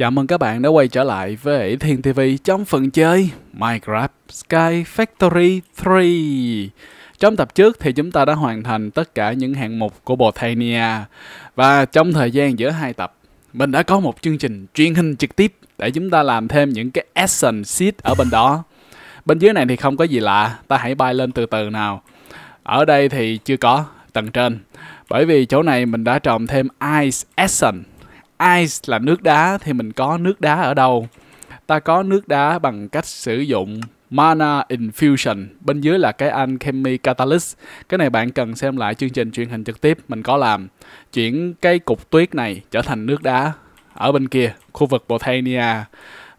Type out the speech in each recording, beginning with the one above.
Chào mừng các bạn đã quay trở lại với Thiên TV trong phần chơi Minecraft Sky Factory 3. Trong tập trước thì chúng ta đã hoàn thành tất cả những hạng mục của Botania và trong thời gian giữa hai tập mình đã có một chương trình truyền hình trực tiếp để chúng ta làm thêm những cái action seed ở bên đó. Bên dưới này thì không có gì lạ, ta hãy bay lên từ từ nào. Ở đây thì chưa có, tầng trên. Bởi vì chỗ này mình đã trồng thêm Ice Action ice là nước đá thì mình có nước đá ở đâu ta có nước đá bằng cách sử dụng Mana Infusion bên dưới là cái Alchemy Catalyst cái này bạn cần xem lại chương trình truyền hình trực tiếp mình có làm chuyển cái cục tuyết này trở thành nước đá ở bên kia khu vực Botania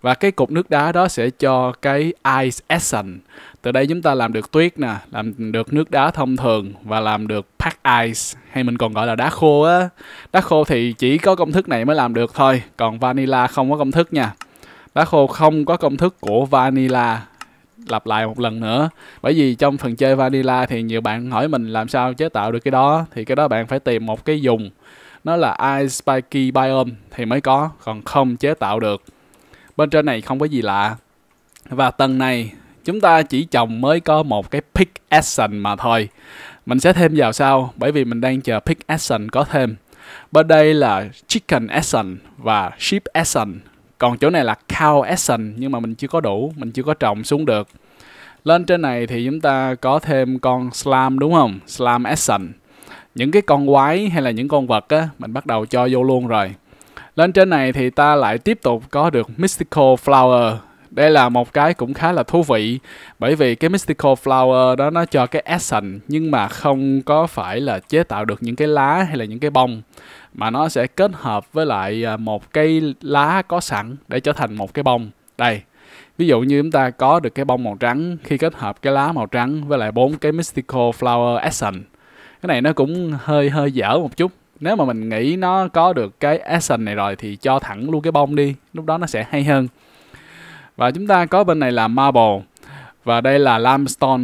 và cái cục nước đá đó sẽ cho cái Ice Essence từ đây chúng ta làm được tuyết nè làm được nước đá thông thường và làm được pack ice hay mình còn gọi là đá khô á đá khô thì chỉ có công thức này mới làm được thôi còn vanilla không có công thức nha đá khô không có công thức của vanilla lặp lại một lần nữa bởi vì trong phần chơi vanilla thì nhiều bạn hỏi mình làm sao chế tạo được cái đó thì cái đó bạn phải tìm một cái dùng nó là ice spiky biome thì mới có còn không chế tạo được bên trên này không có gì lạ và tầng này chúng ta chỉ trồng mới có một cái pick action mà thôi mình sẽ thêm vào sau bởi vì mình đang chờ pick action có thêm bên đây là chicken action và sheep action còn chỗ này là cow action nhưng mà mình chưa có đủ mình chưa có trồng xuống được lên trên này thì chúng ta có thêm con slam đúng không slam action những cái con quái hay là những con vật á mình bắt đầu cho vô luôn rồi lên trên này thì ta lại tiếp tục có được mystical flower đây là một cái cũng khá là thú vị bởi vì cái mystical flower đó nó cho cái essence nhưng mà không có phải là chế tạo được những cái lá hay là những cái bông mà nó sẽ kết hợp với lại à, một cái lá có sẵn để trở thành một cái bông đây ví dụ như chúng ta có được cái bông màu trắng khi kết hợp cái lá màu trắng với lại bốn cái mystical flower essence cái này nó cũng hơi hơi dở một chút nếu mà mình nghĩ nó có được cái essence này rồi thì cho thẳng luôn cái bông đi lúc đó nó sẽ hay hơn và chúng ta có bên này là marble và đây là limestone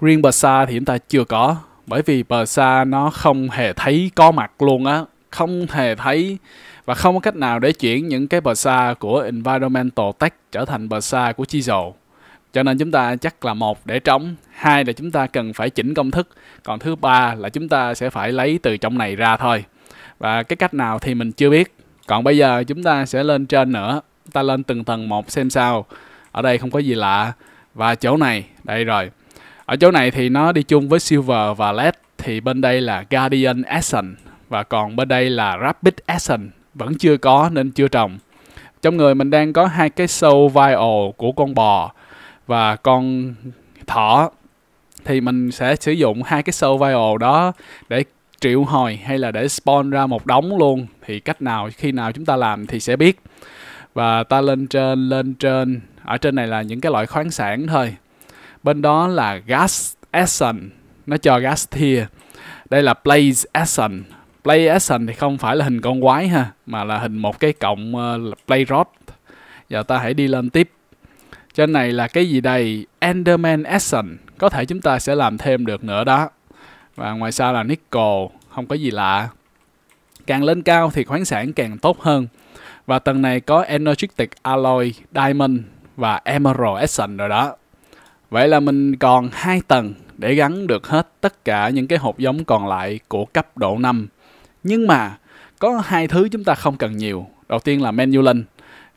riêng bờ xa thì chúng ta chưa có bởi vì bờ xa nó không hề thấy có mặt luôn á không hề thấy và không có cách nào để chuyển những cái bờ xa của environmental tech trở thành bờ xa của chi dầu cho nên chúng ta chắc là một để trống hai là chúng ta cần phải chỉnh công thức còn thứ ba là chúng ta sẽ phải lấy từ trong này ra thôi và cái cách nào thì mình chưa biết còn bây giờ chúng ta sẽ lên trên nữa ta lên từng tầng một xem sao ở đây không có gì lạ và chỗ này đây rồi ở chỗ này thì nó đi chung với silver và led thì bên đây là guardian essence và còn bên đây là rapid essence vẫn chưa có nên chưa trồng trong người mình đang có hai cái sâu vial của con bò và con thỏ thì mình sẽ sử dụng hai cái sâu vial đó để triệu hồi hay là để spawn ra một đống luôn thì cách nào khi nào chúng ta làm thì sẽ biết và ta lên trên lên trên ở trên này là những cái loại khoáng sản thôi bên đó là gas essence nó cho gas tier đây là blaze essence blaze essence thì không phải là hình con quái ha mà là hình một cái cọng ờ, blaze rod giờ ta hãy đi lên tiếp trên này là cái gì đây enderman essence có thể chúng ta sẽ làm thêm được nữa đó và ngoài ra là nickel không có gì lạ Càng lên cao thì khoáng sản càng tốt hơn. Và tầng này có Energetic Alloy, Diamond và Emerald Essence rồi đó. Vậy là mình còn hai tầng để gắn được hết tất cả những cái hộp giống còn lại của cấp độ 5. Nhưng mà có hai thứ chúng ta không cần nhiều. Đầu tiên là Manulan,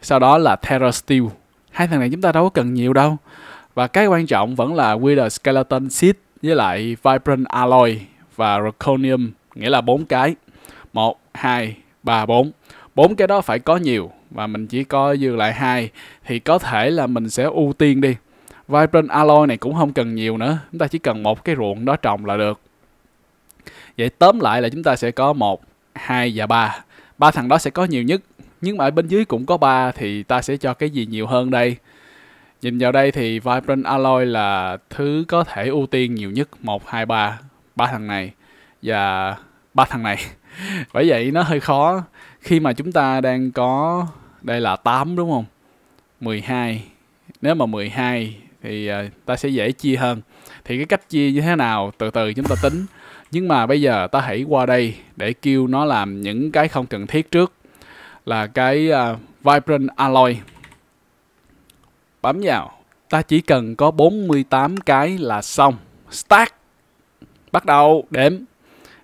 sau đó là Terra Steel. Hai thằng này chúng ta đâu có cần nhiều đâu. Và cái quan trọng vẫn là Wither Skeleton Seed với lại Vibrant Alloy và Reconium, nghĩa là bốn cái. 1, 2, 3, 4. bốn cái đó phải có nhiều và mình chỉ có dư lại hai thì có thể là mình sẽ ưu tiên đi. Vibrant alloy này cũng không cần nhiều nữa, chúng ta chỉ cần một cái ruộng đó trồng là được. Vậy tóm lại là chúng ta sẽ có 1, 2 và 3. Ba thằng đó sẽ có nhiều nhất, nhưng mà ở bên dưới cũng có ba thì ta sẽ cho cái gì nhiều hơn đây? Nhìn vào đây thì Vibrant Alloy là thứ có thể ưu tiên nhiều nhất 1, 2, 3 ba thằng này và ba thằng này bởi vậy nó hơi khó khi mà chúng ta đang có đây là 8 đúng không 12 nếu mà 12 thì à, ta sẽ dễ chia hơn thì cái cách chia như thế nào từ từ chúng ta tính nhưng mà bây giờ ta hãy qua đây để kêu nó làm những cái không cần thiết trước là cái uh, Vibrant Alloy bấm vào ta chỉ cần có 48 cái là xong start bắt đầu đếm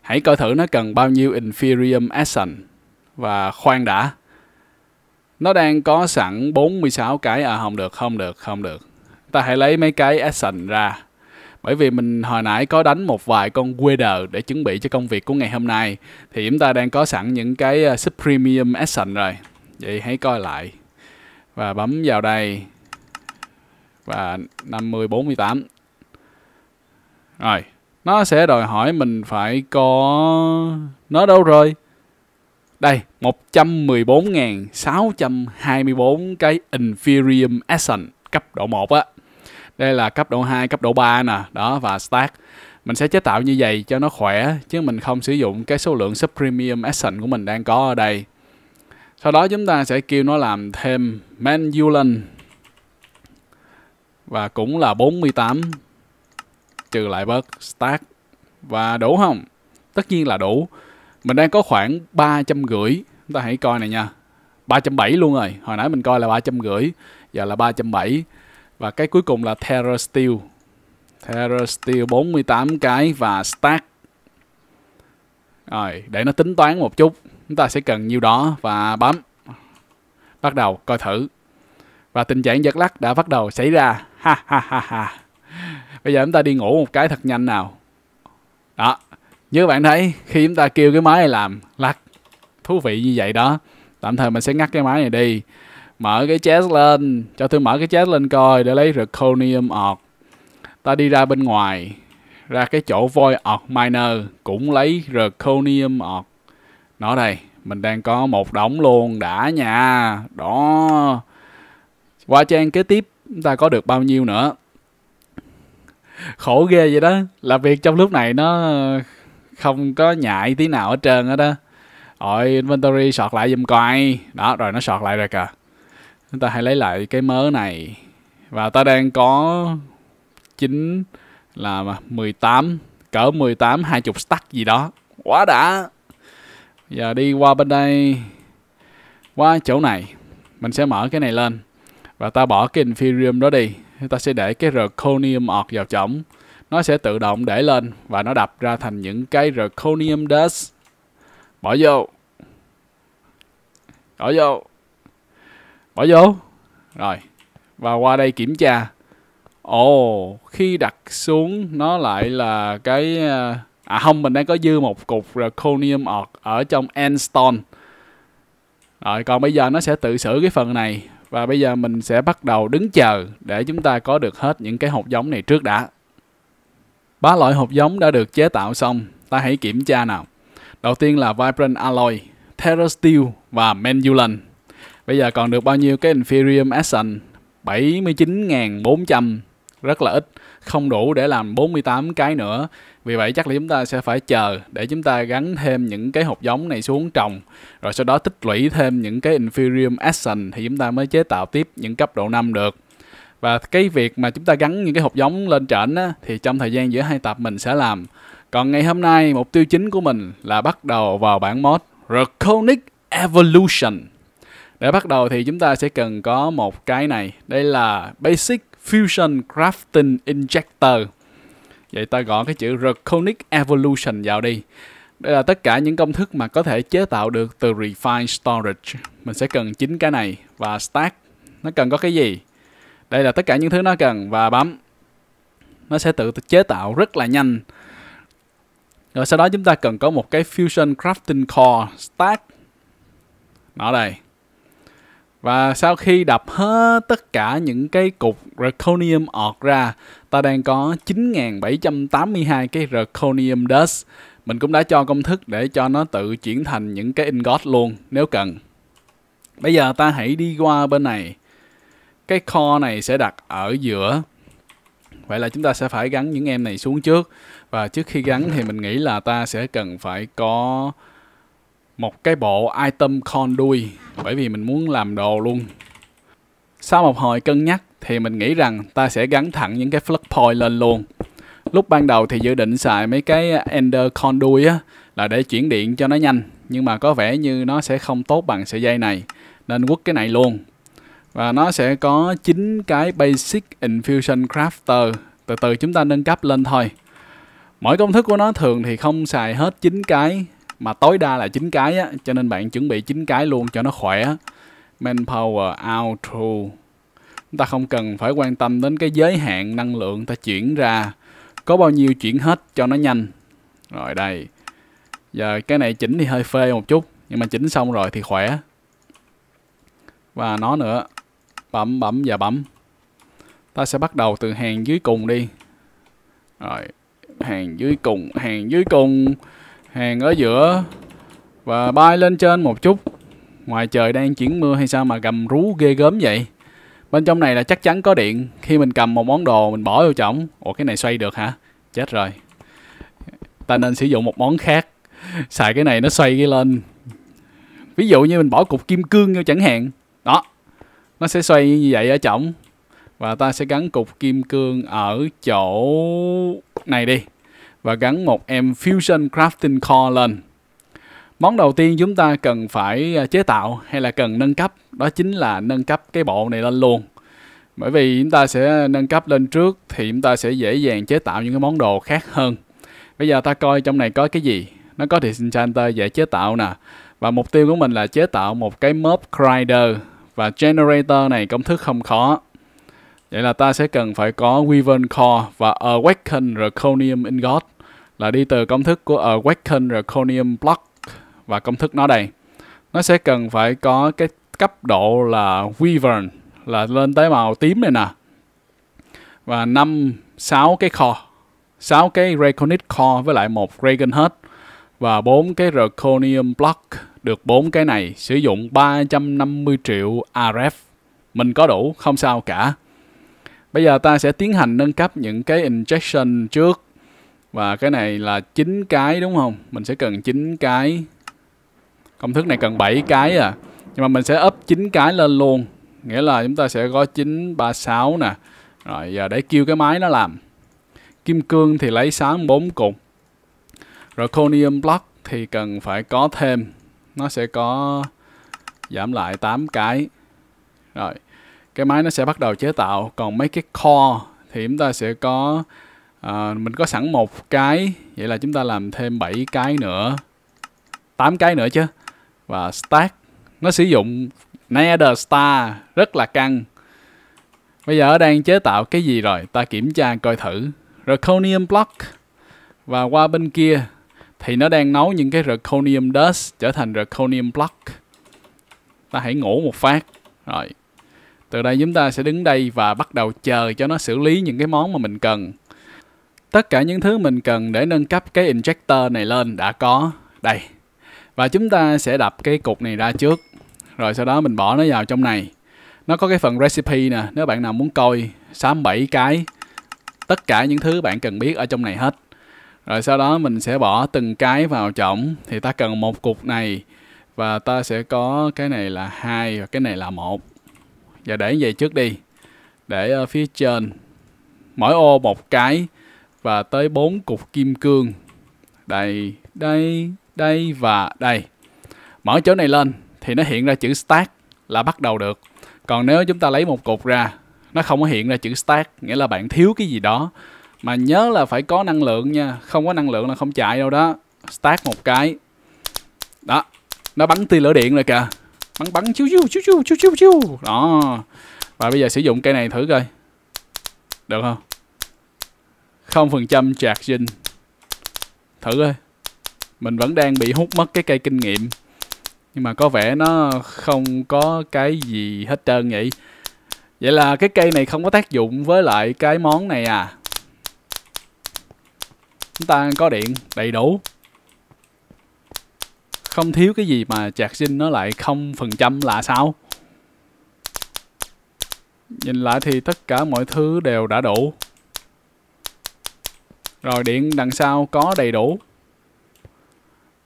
hãy coi thử nó cần bao nhiêu Inferium Essence và khoan đã nó đang có sẵn 46 cái à không được không được không được ta hãy lấy mấy cái Essence ra bởi vì mình hồi nãy có đánh một vài con Wither để chuẩn bị cho công việc của ngày hôm nay thì chúng ta đang có sẵn những cái ờ, Supremium Essence rồi vậy hãy coi lại và bấm vào đây và 50 48 rồi nó sẽ đòi hỏi mình phải có nó đâu rồi đây 114.624 cái Inferium Essence cấp độ 1 á đây là cấp độ 2, cấp độ 3 nè đó và stack mình sẽ chế tạo như vậy cho nó khỏe chứ mình không sử dụng cái số lượng sub premium essence của mình đang có ở đây sau đó chúng ta sẽ kêu nó làm thêm manulan và cũng là 48 trừ lại bớt start và đủ không tất nhiên là đủ mình đang có khoảng ba trăm gửi chúng ta hãy coi này nha ba trăm bảy luôn rồi hồi nãy mình coi là ba trăm gửi giờ là ba trăm bảy và cái cuối cùng là Terra Steel Terra Steel tám cái và stack rồi để nó tính toán một chút chúng ta sẽ cần nhiêu đó và bấm bắt đầu coi thử và tình trạng giật lắc đã bắt đầu xảy ra ha ha ha ha bây giờ chúng ta đi ngủ một cái thật nhanh nào đó như bạn thấy khi chúng ta kêu cái máy này làm lắc thú vị như vậy đó tạm thời mình sẽ ngắt cái máy này đi mở cái chest lên cho tôi mở cái chest lên coi để lấy reconium ọt ta đi ra bên ngoài ra cái chỗ voi ọt miner cũng lấy reconium ọt nó đây mình đang có một đống luôn đã nha đó qua trang kế tiếp chúng ta có được bao nhiêu nữa khổ ghê vậy đó là việc trong lúc này nó không có nhại tí nào ở trên hết đó rồi inventory sọt lại giùm coi đó rồi nó sọt lại rồi kìa chúng ta hãy lấy lại cái mớ này và ta đang có chín là 18 cỡ 18 20 stack gì đó quá đã giờ đi qua bên đây qua chỗ này mình sẽ mở cái này lên và ta bỏ cái inferium đó đi ta sẽ để cái zirconium ọt vào chổng nó sẽ tự động để lên và nó đập ra thành những cái zirconium dust bỏ vô bỏ vô bỏ vô rồi và qua đây kiểm tra ồ oh, khi đặt xuống nó lại là cái à, à không mình đang có dư một cục zirconium ọt ở trong endstone rồi còn bây giờ nó sẽ tự xử cái phần này và bây giờ mình sẽ bắt đầu đứng chờ để chúng ta có được hết những cái hột giống này trước đã. Ba loại hột giống đã được chế tạo xong, ta hãy kiểm tra nào. Đầu tiên là Vibrant Alloy, Terra Steel và Mendulant. Bây giờ còn được bao nhiêu cái Inferium Essence? 79.400, rất là ít, không đủ để làm 48 cái nữa. Vì vậy chắc là chúng ta sẽ phải chờ để chúng ta gắn thêm những cái hột giống này xuống trồng rồi sau đó tích lũy thêm những cái Inferium Action thì chúng ta mới chế tạo tiếp những cấp độ 5 được. Và cái việc mà chúng ta gắn những cái hột giống lên trển á, thì trong thời gian giữa hai tập mình sẽ làm. Còn ngày hôm nay mục tiêu chính của mình là bắt đầu vào bản mod Reconic Evolution. Để bắt đầu thì chúng ta sẽ cần có một cái này. Đây là Basic Fusion Crafting Injector. Vậy ta gõ cái chữ Draconic Evolution vào đi. Đây là tất cả những công thức mà có thể chế tạo được từ Refine Storage. Mình sẽ cần chính cái này và Stack. Nó cần có cái gì? Đây là tất cả những thứ nó cần và bấm. Nó sẽ tự chế tạo rất là nhanh. Rồi sau đó chúng ta cần có một cái Fusion Crafting Core Stack. Nó đây. Và sau khi đập hết tất cả những cái cục Draconium ọt ra, ta đang có 9.782 cái Draconium Dust. Mình cũng đã cho công thức để cho nó tự chuyển thành những cái ingot luôn nếu cần. Bây giờ ta hãy đi qua bên này. Cái kho này sẽ đặt ở giữa. Vậy là chúng ta sẽ phải gắn những em này xuống trước. Và trước khi gắn thì mình nghĩ là ta sẽ cần phải có một cái bộ item con đuôi bởi vì mình muốn làm đồ luôn. Sau một hồi cân nhắc thì mình nghĩ rằng ta sẽ gắn thẳng những cái flux point lên luôn. Lúc ban đầu thì dự định xài mấy cái Ender con đuôi á, là để chuyển điện cho nó nhanh nhưng mà có vẻ như nó sẽ không tốt bằng sợi dây này nên quất cái này luôn và nó sẽ có 9 cái Basic Infusion Crafter từ từ chúng ta nâng cấp lên thôi mỗi công thức của nó thường thì không xài hết 9 cái mà tối đa là 9 cái á, cho nên bạn chuẩn bị 9 cái luôn cho nó khỏe. Manpower out to. Chúng ta không cần phải quan tâm đến cái giới hạn năng lượng ta chuyển ra có bao nhiêu chuyển hết cho nó nhanh. Rồi đây. Giờ cái này chỉnh thì hơi phê một chút, nhưng mà chỉnh xong rồi thì khỏe. Và nó nữa. Bấm bấm và bấm. Ta sẽ bắt đầu từ hàng dưới cùng đi. Rồi, hàng dưới cùng, hàng dưới cùng hàng ở giữa và bay lên trên một chút ngoài trời đang chuyển mưa hay sao mà gầm rú ghê gớm vậy bên trong này là chắc chắn có điện khi mình cầm một món đồ mình bỏ vô chổng ủa cái này xoay được hả chết rồi ta nên sử dụng một món khác xài cái này nó xoay cái lên ví dụ như mình bỏ cục kim cương vô chẳng hạn đó nó sẽ xoay như vậy ở chổng và ta sẽ gắn cục kim cương ở chỗ này đi và gắn một em Fusion Crafting Core lên. Món đầu tiên chúng ta cần phải à, chế tạo hay là cần nâng cấp đó chính là nâng cấp cái bộ này lên luôn. Bởi vì chúng ta sẽ nâng cấp lên trước thì chúng ta sẽ dễ dàng chế tạo những cái món đồ khác hơn. Bây giờ ta coi trong này có cái gì. Nó có Disenchanter dễ chế tạo nè. Và mục tiêu của mình là chế tạo một cái mob grinder và generator này công thức không khó. Vậy là ta sẽ cần phải có Weaver Core và Awaken Reconium Ingot là đi từ công thức của Awaken ờ, rồi Corneum Block và công thức nó đây nó sẽ cần phải có cái cấp độ là Wyvern là lên tới màu tím này nè và 5 6 cái core 6 cái Reconnect Core với lại một Dragon hết và bốn cái draconium Block được bốn cái này sử dụng 350 triệu RF mình có đủ không sao cả bây giờ ta sẽ tiến hành nâng cấp những cái injection trước và cái này là chín cái đúng không mình sẽ cần chín cái công thức này cần 7 cái à nhưng mà mình sẽ up chín cái lên luôn nghĩa là chúng ta sẽ có 936 nè rồi giờ để kêu cái máy nó làm kim cương thì lấy 64 cục rồi conium block thì cần phải có thêm nó sẽ có giảm lại 8 cái rồi cái máy nó sẽ bắt đầu chế tạo còn mấy cái core thì chúng ta sẽ có à, mình có sẵn một cái vậy là chúng ta làm thêm 7 cái nữa 8 cái nữa chứ và stack nó sử dụng nether star rất là căng bây giờ đang chế tạo cái gì rồi ta kiểm tra coi thử Reconium block và qua bên kia thì nó đang nấu những cái Reconium dust trở thành Reconium block ta hãy ngủ một phát rồi từ đây chúng ta sẽ đứng đây và bắt đầu chờ cho nó xử lý những cái món mà mình cần tất cả những thứ mình cần để nâng cấp cái injector này lên đã có đây và chúng ta sẽ đập cái cục này ra trước rồi sau đó mình bỏ nó vào trong này nó có cái phần recipe nè nếu bạn nào muốn coi bảy cái tất cả những thứ bạn cần biết ở trong này hết rồi sau đó mình sẽ bỏ từng cái vào chổng thì ta cần một cục này và ta sẽ có cái này là hai và cái này là một và để vậy trước đi để ở ờ, phía trên mỗi ô một cái và tới bốn cục kim cương. Đây, đây, đây và đây. Mở chỗ này lên thì nó hiện ra chữ Start là bắt đầu được. Còn nếu chúng ta lấy một cục ra, nó không có hiện ra chữ Start, nghĩa là bạn thiếu cái gì đó. Mà nhớ là phải có năng lượng nha, không có năng lượng là không chạy đâu đó. Start một cái. Đó, nó bắn tia lửa điện rồi kìa. Bắn bắn chiu chiu chiu chiu chiu chiu. Đó. Và bây giờ sử dụng cây này thử coi. Được không? không phần trăm 0% dinh Thử thôi Mình vẫn đang bị hút mất cái cây kinh nghiệm Nhưng mà có vẻ nó không có cái gì hết trơn vậy Vậy là cái cây này không có tác dụng với lại cái món này à Chúng ta có điện đầy đủ Không thiếu cái gì mà chạc sinh nó lại không phần trăm là sao Nhìn lại thì tất cả mọi thứ đều đã đủ rồi điện đằng sau có đầy đủ.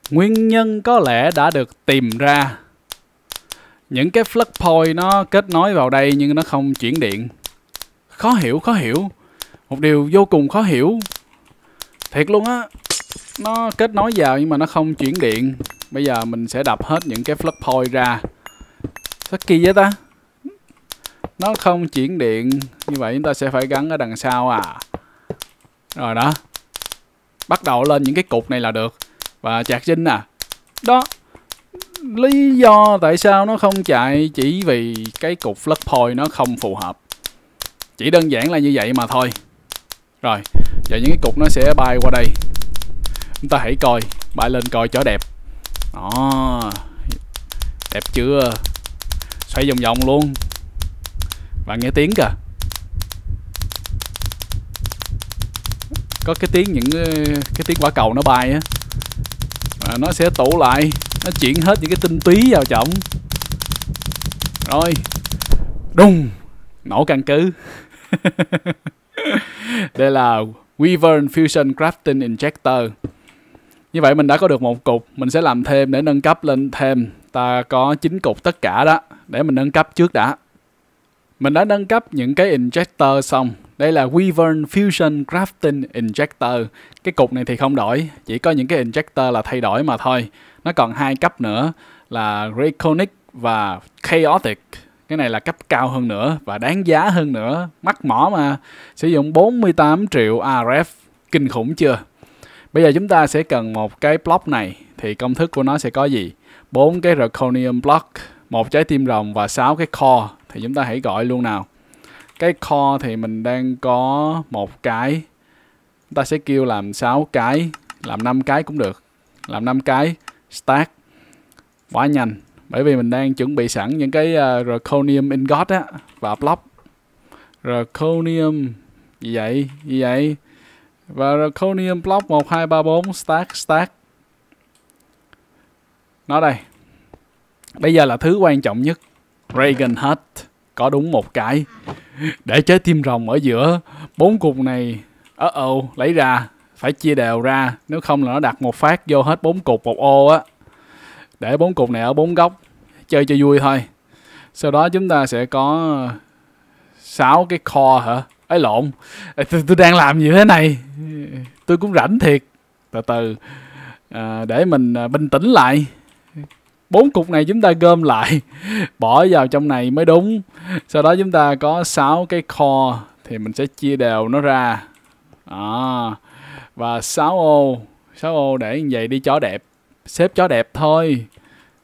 Nguyên nhân có lẽ đã được tìm ra. Những cái plug point nó kết nối vào đây nhưng nó không chuyển điện. Khó hiểu, khó hiểu. Một điều vô cùng khó hiểu. Thiệt luôn á. Nó kết nối vào nhưng mà nó không chuyển điện. Bây giờ mình sẽ đập hết những cái plug point ra. Sao kỳ vậy ta? Nó không chuyển điện. Như vậy chúng ta sẽ phải gắn ở đằng sau à. Rồi đó bắt đầu lên những cái cục này là được và chạc dinh à đó lý do tại sao nó không chạy chỉ vì cái cục flat point nó không phù hợp chỉ đơn giản là như vậy mà thôi rồi giờ những cái cục nó sẽ bay qua đây chúng ta hãy coi bay lên coi cho đẹp đó đẹp chưa xoay vòng vòng luôn bạn nghe tiếng kìa có cái tiếng những ờ, cái tiếng quả cầu nó bay á và nó sẽ tụ lại nó chuyển hết những cái tinh túy vào trọng rồi đùng nổ căn cứ đây là Wyvern Fusion Crafting Injector như vậy mình đã có được một cục mình sẽ làm thêm để nâng cấp lên thêm ta có 9 cục tất cả đó để mình nâng cấp trước đã mình đã nâng cấp những cái injector xong đây là Wyvern Fusion Crafting Injector. Cái cục này thì không đổi, chỉ có những cái injector là thay đổi mà thôi. Nó còn hai cấp nữa là Reconic và Chaotic. Cái này là cấp cao hơn nữa và đáng giá hơn nữa, mắc mỏ mà. Sử dụng 48 triệu RF, kinh khủng chưa? Bây giờ chúng ta sẽ cần một cái block này thì công thức của nó sẽ có gì? bốn cái Reconium block, một trái tim rồng và sáu cái core thì chúng ta hãy gọi luôn nào cái kho thì mình đang có một cái chúng ta sẽ kêu làm 6 cái làm 5 cái cũng được làm 5 cái stack quá nhanh bởi vì mình đang chuẩn bị sẵn những cái uh, ingot á và block Draconium gì vậy gì vậy và Draconium block 1 2 3 4 stack stack nó đây bây giờ là thứ quan trọng nhất Reagan hết có đúng một cái để trái tim rồng ở giữa bốn cục này ớ ồ lấy ra phải chia đều ra nếu không là nó đặt một phát vô hết bốn cục một ô á để bốn cục này ở bốn góc chơi cho vui thôi sau đó chúng ta sẽ có ờ, sáu cái kho hả ấy lộn tôi, tôi đang làm gì thế này tôi cũng rảnh thiệt từ từ à, để mình ờ, bình tĩnh lại bốn cục này chúng ta gom lại bỏ vào trong này mới đúng sau đó chúng ta có 6 cái kho thì mình sẽ chia đều nó ra à, và 6 ô 6 ô để như vậy đi chó đẹp xếp chó đẹp thôi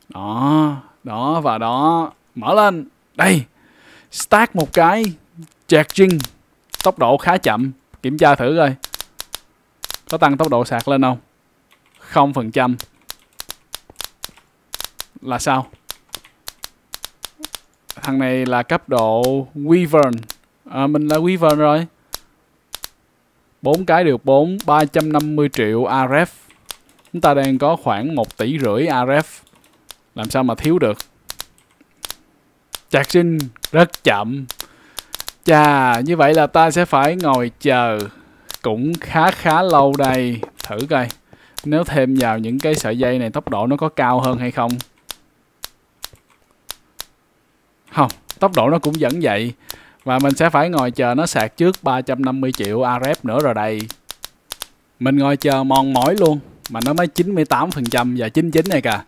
đó đó và đó mở lên đây stack một cái charging tốc độ khá chậm kiểm tra thử coi có tăng tốc độ sạc lên không không phần trăm là sao thằng này là cấp độ wyvern à, mình là wyvern rồi bốn cái được 4 350 triệu RF e chúng ta đang có khoảng 1 tỷ rưỡi RF e làm sao mà thiếu được Trạc sinh rất chậm Chà như vậy là ta sẽ phải ngồi chờ Cũng khá khá lâu đây Thử coi Nếu thêm vào những cái sợi dây này tốc độ nó có cao hơn hay không không tốc độ nó cũng vẫn vậy và mình sẽ phải ngồi chờ nó sạc trước 350 triệu ARF e nữa rồi đây mình ngồi chờ mòn mỏi luôn mà nó mới 98% và 99 này kìa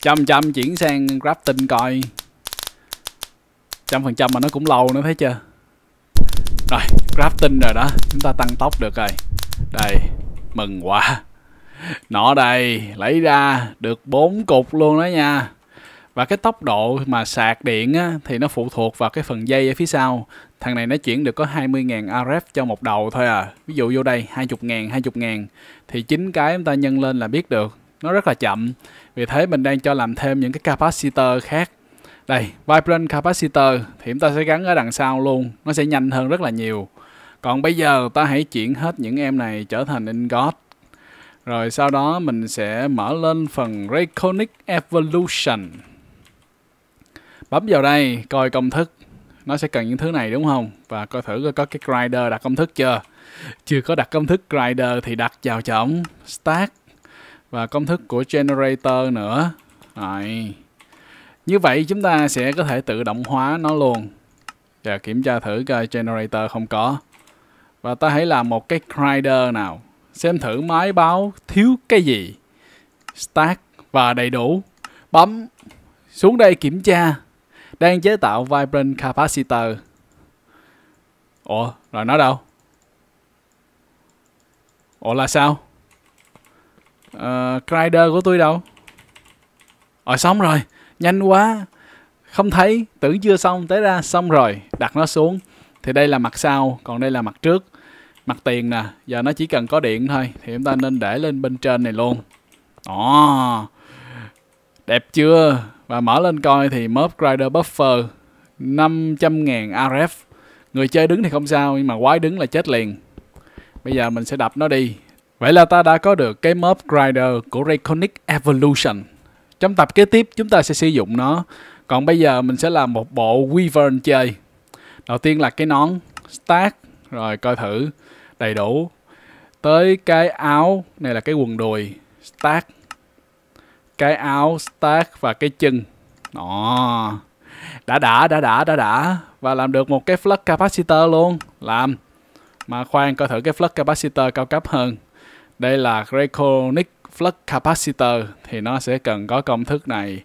trăm trăm chuyển sang crafting coi trăm phần trăm mà nó cũng lâu nữa thấy chưa rồi crafting rồi đó chúng ta tăng tốc được rồi đây mừng quá nó đây lấy ra được bốn cục luôn đó nha và cái tốc độ mà sạc điện á, thì nó phụ thuộc vào cái phần dây ở phía sau thằng này nó chuyển được có 20.000 RF cho một đầu thôi à ví dụ vô đây 20.000 20.000 thì chín cái chúng ta nhân lên là biết được nó rất là chậm vì thế mình đang cho làm thêm những cái capacitor khác đây vibrant capacitor thì chúng ta sẽ gắn ở đằng sau luôn nó sẽ nhanh hơn rất là nhiều còn bây giờ ta hãy chuyển hết những em này trở thành ingot rồi sau đó mình sẽ mở lên phần Rayconic Evolution bấm vào đây coi công thức nó sẽ cần những thứ này đúng không và coi thử có cái grinder đặt công thức chưa chưa có đặt công thức grinder thì đặt vào chọn stack và công thức của generator nữa Đấy. như vậy chúng ta sẽ có thể tự động hóa nó luôn và kiểm tra thử coi generator không có và ta hãy làm một cái grinder nào xem thử máy báo thiếu cái gì stack và đầy đủ bấm xuống đây kiểm tra đang chế tạo Vibrant Capacitor. Ủa, rồi nó đâu? Ủa là sao? Uh, ờ, Crider của tôi đâu? Ờ xong rồi, nhanh quá. Không thấy, tưởng chưa xong, tới ra xong rồi, đặt nó xuống. Thì đây là mặt sau, còn đây là mặt trước. Mặt tiền nè, giờ nó chỉ cần có điện thôi, thì chúng ta nên để lên bên trên này luôn. Ồ, đẹp chưa? và mở lên coi thì Mob Rider Buffer 500.000 RF người chơi đứng thì không sao nhưng mà quái đứng là chết liền bây giờ mình sẽ đập nó đi vậy là ta đã có được cái Mob Rider của Rayconic Evolution trong tập kế tiếp chúng ta sẽ sử dụng nó còn bây giờ mình sẽ làm một bộ Wyvern chơi đầu tiên là cái nón stack rồi coi thử đầy đủ tới cái áo này là cái quần đùi stack cái áo stack và cái chân đó đã đã đã đã đã đã và làm được một cái flux capacitor luôn làm mà khoan coi thử cái flux capacitor cao cấp hơn đây là Reconic flux capacitor thì nó sẽ cần có công thức này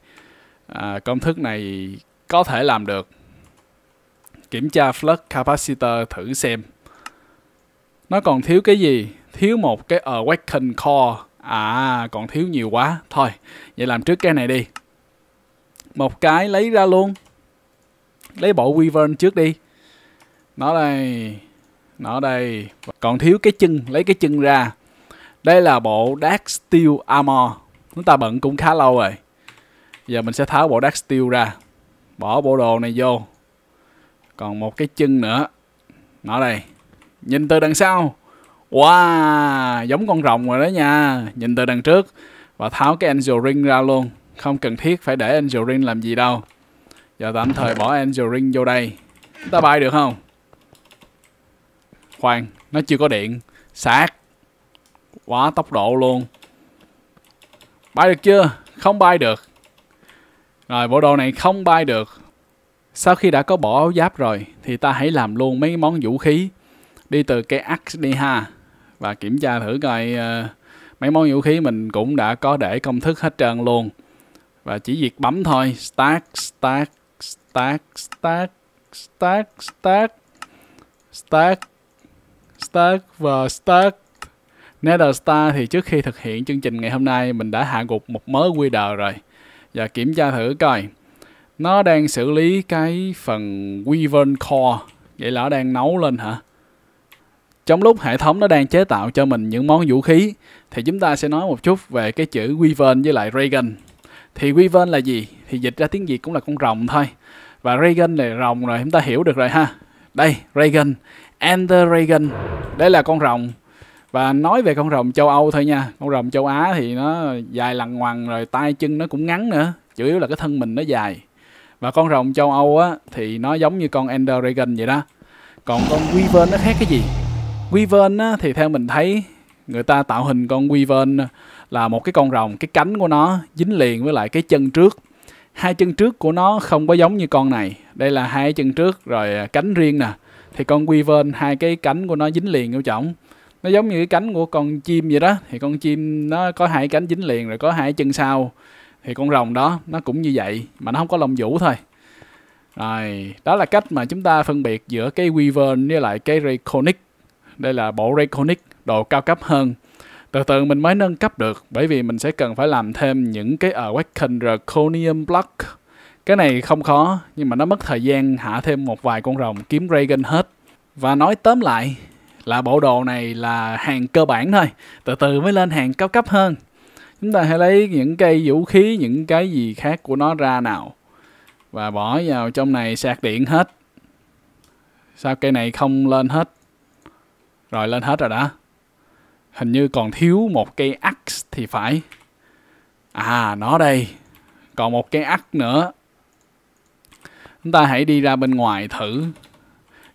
à, công thức này có thể làm được kiểm tra flux capacitor thử xem nó còn thiếu cái gì thiếu một cái awaken core À, còn thiếu nhiều quá. Thôi, vậy làm trước cái này đi. Một cái lấy ra luôn. Lấy bộ Wyvern trước đi. Nó đây. Nó đây. Còn thiếu cái chân, lấy cái chân ra. Đây là bộ Dark Steel Armor. Chúng ta bận cũng khá lâu rồi. Giờ mình sẽ tháo bộ Dark Steel ra. Bỏ bộ đồ này vô. Còn một cái chân nữa. Nó đây. Nhìn từ đằng sau Wow, giống con rồng rồi đó nha. Nhìn từ đằng trước và tháo cái Angel Ring ra luôn. Không cần thiết phải để Angel Ring làm gì đâu. Giờ tạm thời bỏ Angel Ring vô đây. Chúng ta bay được không? Khoan, nó chưa có điện. Sát. Quá tốc độ luôn. Bay được chưa? Không bay được. Rồi, bộ đồ này không bay được. Sau khi đã có bỏ áo giáp rồi, thì ta hãy làm luôn mấy món vũ khí. Đi từ cái axe đi ha và kiểm tra thử coi uh, mấy món vũ khí mình cũng đã có để công thức hết trơn luôn và chỉ việc bấm thôi start start start start start start start start và start Nether Star thì trước khi thực hiện chương trình ngày hôm nay mình đã hạ gục một mớ QR rồi và kiểm tra thử coi nó đang xử lý cái phần Wyvern Core vậy là nó đang nấu lên hả trong lúc hệ thống nó đang chế tạo cho mình những món vũ khí thì chúng ta sẽ nói một chút về cái chữ Wyvern với lại Reagan. Thì Wyvern là gì? Thì dịch ra tiếng Việt cũng là con rồng thôi. Và Reagan là rồng rồi chúng ta hiểu được rồi ha. Đây, Reagan, Ender Reagan. Đây là con rồng. Và nói về con rồng châu Âu thôi nha. Con rồng châu Á thì nó dài lằng ngoằng rồi tay chân nó cũng ngắn nữa. Chủ yếu là cái thân mình nó dài. Và con rồng châu Âu á thì nó giống như con Ender Reagan vậy đó. Còn con Wyvern nó khác cái gì? Wyvern á, thì theo mình thấy người ta tạo hình con Wyvern là một cái con rồng, cái cánh của nó dính liền với lại cái chân trước. Hai chân trước của nó không có giống như con này. Đây là hai chân trước rồi à, cánh riêng nè. Thì con Wyvern hai cái cánh của nó dính liền nhau chổng. Nó giống như cái cánh của con chim vậy đó. Thì con chim nó có hai cánh dính liền rồi có hai chân sau. Thì con rồng đó nó cũng như vậy mà nó không có lông vũ thôi. Rồi, đó là cách mà chúng ta phân biệt giữa cái Wyvern với lại cái Rayconic đây là bộ Rayconic đồ cao cấp hơn từ từ mình mới nâng cấp được bởi vì mình sẽ cần phải làm thêm những cái Awaken Draconium Block cái này không khó nhưng mà nó mất thời gian hạ thêm một vài con rồng kiếm Reagan hết và nói tóm lại là bộ đồ này là hàng cơ bản thôi từ từ mới lên hàng cao cấp hơn chúng ta hãy lấy những cây vũ khí những cái gì khác của nó ra nào và bỏ vào trong này sạc điện hết sao cây này không lên hết rồi lên hết rồi đã. Hình như còn thiếu một cây axe thì phải. À, nó đây. Còn một cây axe nữa. Chúng ta hãy đi ra bên ngoài thử.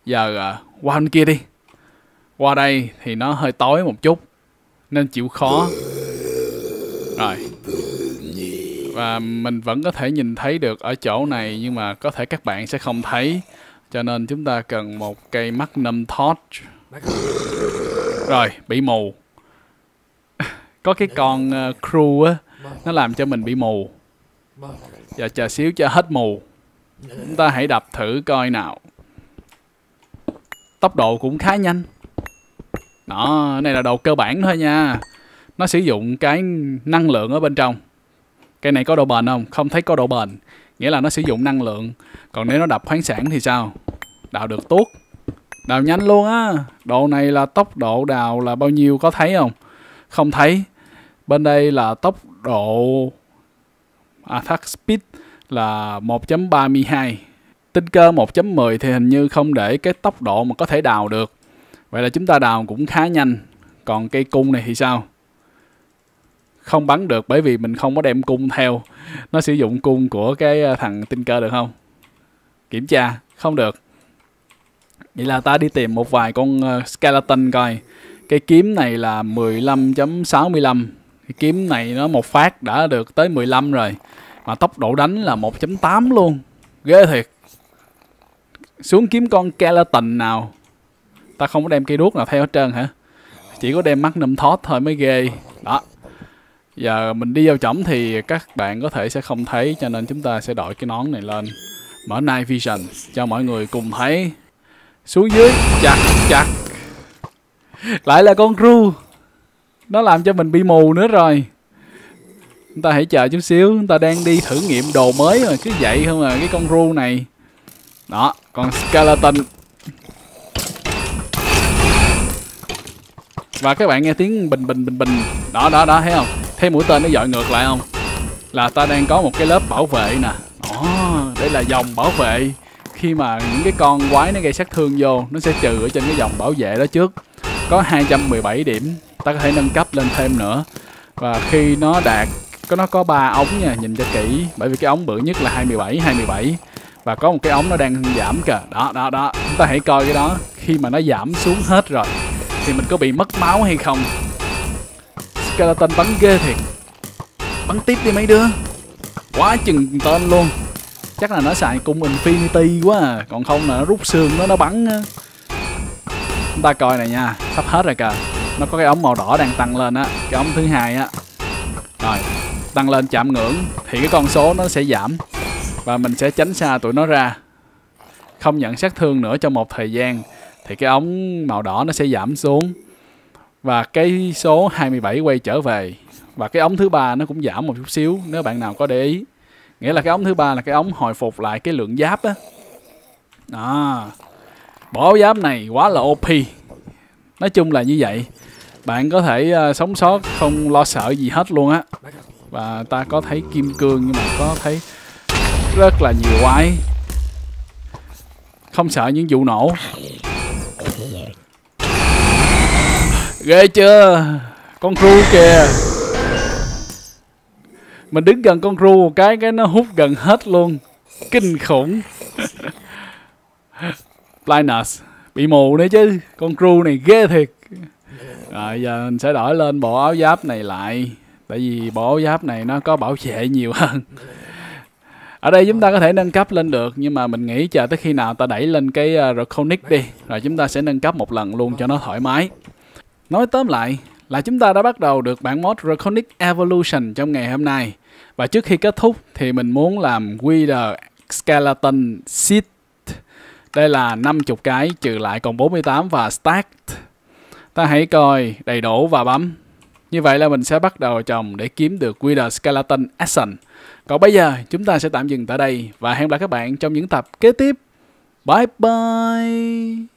Giờ uh, qua bên kia đi. Qua đây thì nó hơi tối một chút. Nên chịu khó. Rồi. Và mình vẫn có thể nhìn thấy được ở chỗ này. Nhưng mà có thể các bạn sẽ không thấy. Cho nên chúng ta cần một cây Magnum Torch rồi bị mù có cái con uh, crew á nó làm cho mình bị mù giờ chờ xíu cho hết mù chúng ta hãy đập thử coi nào tốc độ cũng khá nhanh đó này là đồ cơ bản thôi nha nó sử dụng cái năng lượng ở bên trong cái này có độ bền không không thấy có độ bền nghĩa là nó sử dụng năng lượng còn nếu nó đập khoáng sản thì sao đào được tốt đào nhanh luôn á độ này là tốc độ đào là bao nhiêu có thấy không không thấy bên đây là tốc độ attack à, speed là 1.32 tinh cơ 1.10 thì hình như không để cái tốc độ mà có thể đào được vậy là chúng ta đào cũng khá nhanh còn cây cung này thì sao không bắn được bởi vì mình không có đem cung theo nó sử dụng cung của cái à, thằng tinh cơ được không kiểm tra không được Vậy là ta đi tìm một vài con ờ, skeleton coi. Cái kiếm này là 15.65. Cái kiếm này nó một phát đã được tới 15 rồi. Mà tốc độ đánh là 1.8 luôn. Ghê thiệt. Xuống kiếm con skeleton nào. Ta không có đem cây đuốc nào theo hết trơn hả? Chỉ có đem mắt nâm thót thôi mới ghê. Đó. Giờ mình đi vào chổng thì các bạn có thể sẽ không thấy cho nên chúng ta sẽ đổi cái nón này lên mở night vision cho mọi người cùng thấy xuống dưới chặt chặt lại là con crew nó làm cho mình bị mù nữa rồi chúng ta hãy chờ chút xíu chúng ta đang đi thử nghiệm đồ mới mà cứ vậy không à cái con crew này đó còn skeleton và các bạn nghe tiếng bình bình bình bình đó đó đó thấy không thấy mũi tên nó dọi ngược lại không là ta đang có một cái lớp bảo vệ nè đó đây là dòng bảo vệ khi mà những cái con quái nó gây sát thương vô nó sẽ trừ ở trên cái dòng bảo vệ đó trước có 217 điểm ta có thể nâng cấp lên thêm nữa và khi nó đạt có nó có ba ống nha nhìn cho kỹ bởi vì cái ống bự nhất là 27 27 và có một cái ống nó đang giảm kìa đó đó đó chúng ta hãy coi cái đó khi mà nó giảm xuống hết rồi thì mình có bị mất máu hay không skeleton bắn ghê thiệt bắn tiếp đi mấy đứa quá chừng tên luôn chắc là nó xài cung infinity quá à. còn không là nó rút xương nó nó bắn chúng ta coi này nha sắp hết rồi kìa nó có cái ống màu đỏ đang tăng lên á cái ống thứ hai á rồi tăng lên chạm ngưỡng thì cái con số nó sẽ giảm và mình sẽ tránh xa tụi nó ra không nhận sát thương nữa trong một thời gian thì cái ống màu đỏ nó sẽ giảm xuống và cái số 27 quay trở về và cái ống thứ ba nó cũng giảm một chút xíu nếu bạn nào có để ý nghĩa là cái ống thứ ba là cái ống hồi phục lại cái lượng giáp á đó bỏ giáp này quá là op nói chung là như vậy bạn có thể uh, sống sót không lo sợ gì hết luôn á và ta có thấy kim cương nhưng mà có thấy rất là nhiều quái không sợ những vụ nổ ghê chưa con cru kìa mà đứng gần con rùa một cái cái nó hút gần hết luôn kinh khủng blindness bị mù đấy chứ con crew này ghê thiệt rồi à, giờ mình sẽ đổi lên bộ áo giáp này lại tại vì bộ áo giáp này nó có bảo vệ nhiều hơn ở đây chúng ta có thể nâng cấp lên được nhưng mà mình nghĩ chờ tới khi nào ta đẩy lên cái à, Reconic đi rồi chúng ta sẽ nâng cấp một lần luôn cho nó thoải mái nói tóm lại là chúng ta đã bắt đầu được bản mod Reconic Evolution trong ngày hôm nay và trước khi kết thúc thì mình muốn làm Wither Skeleton Seed. Đây là 50 cái trừ lại còn 48 và Stack. Ta hãy coi đầy đủ và bấm. Như vậy là mình sẽ bắt đầu trồng để kiếm được Wither Skeleton Action. Còn bây giờ chúng ta sẽ tạm dừng tại đây và hẹn gặp lại các bạn trong những tập kế tiếp. Bye bye!